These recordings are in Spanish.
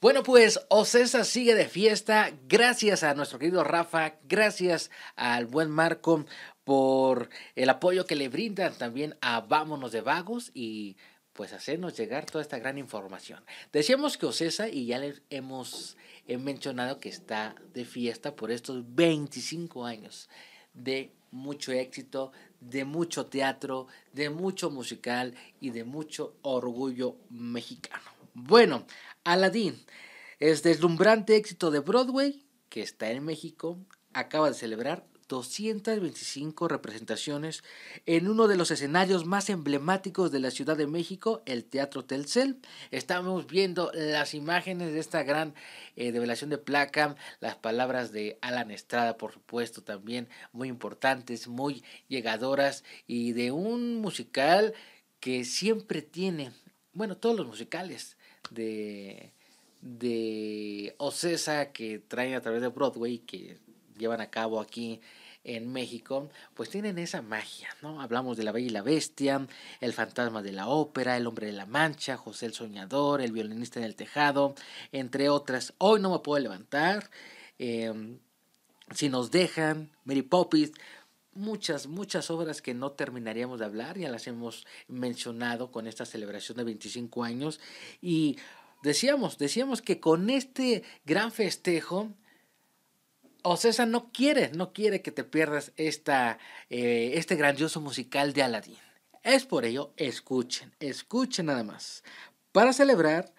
Bueno, pues Ocesa sigue de fiesta. Gracias a nuestro querido Rafa, gracias al buen Marco por el apoyo que le brindan también a Vámonos de Vagos y pues hacernos llegar toda esta gran información. Decíamos que Ocesa, y ya les hemos mencionado que está de fiesta por estos 25 años de mucho éxito, de mucho teatro, de mucho musical y de mucho orgullo mexicano. Bueno, Aladdin, es deslumbrante éxito de Broadway, que está en México, acaba de celebrar 225 representaciones en uno de los escenarios más emblemáticos de la Ciudad de México, el Teatro Telcel. Estamos viendo las imágenes de esta gran revelación eh, de placa, las palabras de Alan Estrada, por supuesto, también muy importantes, muy llegadoras y de un musical que siempre tiene, bueno, todos los musicales de, de Ocesa que traen a través de Broadway, que llevan a cabo aquí en México, pues tienen esa magia, ¿no? Hablamos de La Bella y la Bestia, El Fantasma de la Ópera, El Hombre de la Mancha, José el Soñador, El Violinista en el Tejado, entre otras. Hoy no me puedo levantar. Eh, si nos dejan, Mary Poppins, muchas, muchas obras que no terminaríamos de hablar, ya las hemos mencionado con esta celebración de 25 años. Y decíamos, decíamos que con este gran festejo, Ocesa no quiere, no quiere que te pierdas esta, eh, este grandioso musical de Aladdin. Es por ello, escuchen, escuchen nada más. Para celebrar,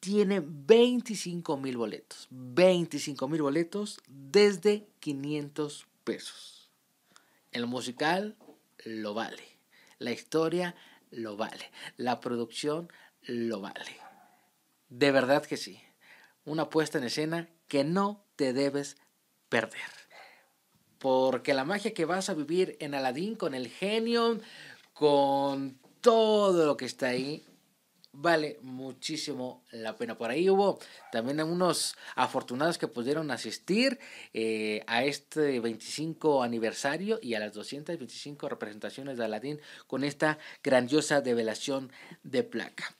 tiene 25 mil boletos, 25 mil boletos desde 500 pesos. El musical lo vale. La historia lo vale. La producción lo vale. De verdad que sí. Una puesta en escena que no te debes perder. Porque la magia que vas a vivir en Aladdin con el genio, con todo lo que está ahí, vale muchísimo la pena. Por ahí hubo también unos afortunados que pudieron asistir eh, a este 25 aniversario y a las 225 representaciones de Aladdin con esta grandiosa develación de placa.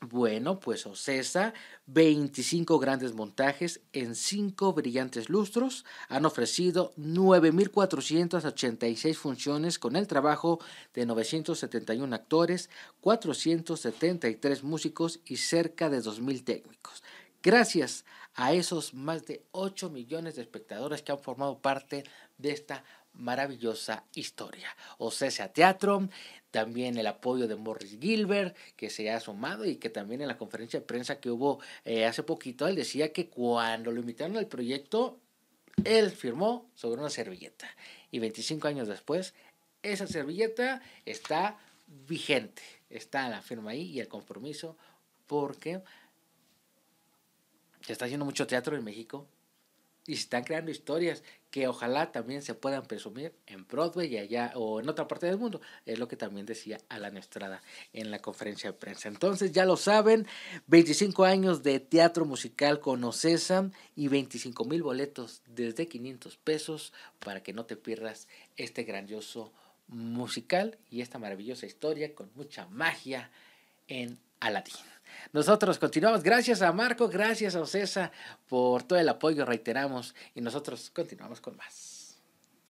Bueno, pues Ocesa, 25 grandes montajes en 5 brillantes lustros han ofrecido 9.486 funciones con el trabajo de 971 actores, 473 músicos y cerca de 2.000 técnicos. Gracias a esos más de 8 millones de espectadores que han formado parte de esta maravillosa historia. O sea, sea Teatro, también el apoyo de Morris Gilbert, que se ha asomado y que también en la conferencia de prensa que hubo eh, hace poquito, él decía que cuando lo invitaron al proyecto, él firmó sobre una servilleta. Y 25 años después, esa servilleta está vigente, está la firma ahí y el compromiso, porque se está haciendo mucho teatro en México, y se están creando historias que ojalá también se puedan presumir en Broadway y allá o en otra parte del mundo. Es lo que también decía Alan Estrada en la conferencia de prensa. Entonces ya lo saben, 25 años de teatro musical con Ocesan y 25 mil boletos desde 500 pesos para que no te pierdas este grandioso musical y esta maravillosa historia con mucha magia en Aladdin. Nosotros continuamos. Gracias a Marco, gracias a Ocesa por todo el apoyo, reiteramos, y nosotros continuamos con más.